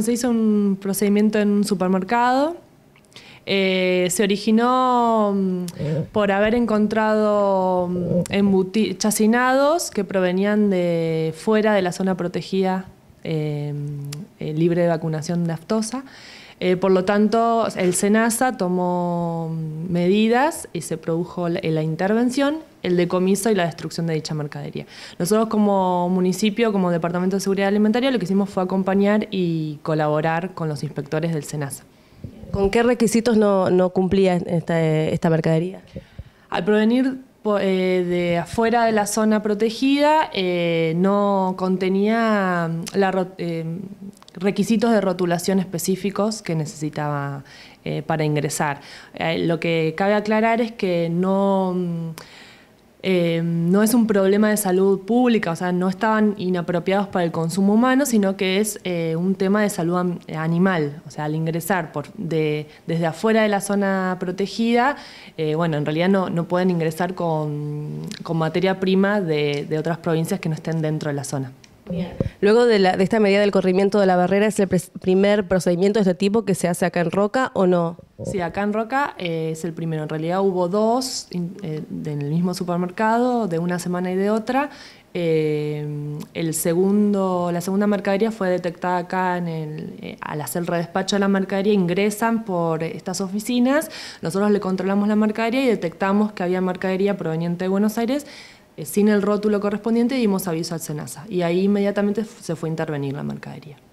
se hizo un procedimiento en un supermercado. Eh, se originó mm, eh. por haber encontrado mm, chacinados que provenían de fuera de la zona protegida eh, libre de vacunación de aftosa. Eh, por lo tanto, el SENASA tomó medidas y se produjo eh, la, intervención, el decomiso y la destrucción de dicha mercadería. Nosotros como municipio, como Departamento de Seguridad Alimentaria, lo que hicimos fue acompañar y colaborar con los inspectores del SENASA. ¿Con qué requisitos no, cumplía esta, mercadería? Al provenir eh, de afuera de la zona protegida no contenía la, requisitos de rotulación específicos que necesitaba eh, para ingresar. Eh, lo que cabe aclarar es que no, mm, eh, no es un problema de salud pública, o sea, no estaban inapropiados para el consumo humano, sino que es un tema de salud animal. O sea, al ingresar por, de, desde afuera de la zona protegida, bueno, en realidad no, pueden ingresar con, materia prima de otras provincias que no estén dentro de la zona. Luego de, esta medida del corrimiento de la barrera, ¿es el primer procedimiento de este tipo que se hace acá en Roca o no? Sí, acá en Roca eh, es el primero. En realidad hubo dos eh, en el mismo supermercado, de una semana y de otra. Eh, el segundo, la segunda mercadería fue detectada acá en al hacer el redespacho de la mercadería, ingresan por estas oficinas, nosotros le controlamos la mercadería y detectamos que había mercadería proveniente de Buenos Aires, eh, sin el rótulo correspondiente dimos aviso al SENASA y ahí inmediatamente se fue a intervenir la mercadería.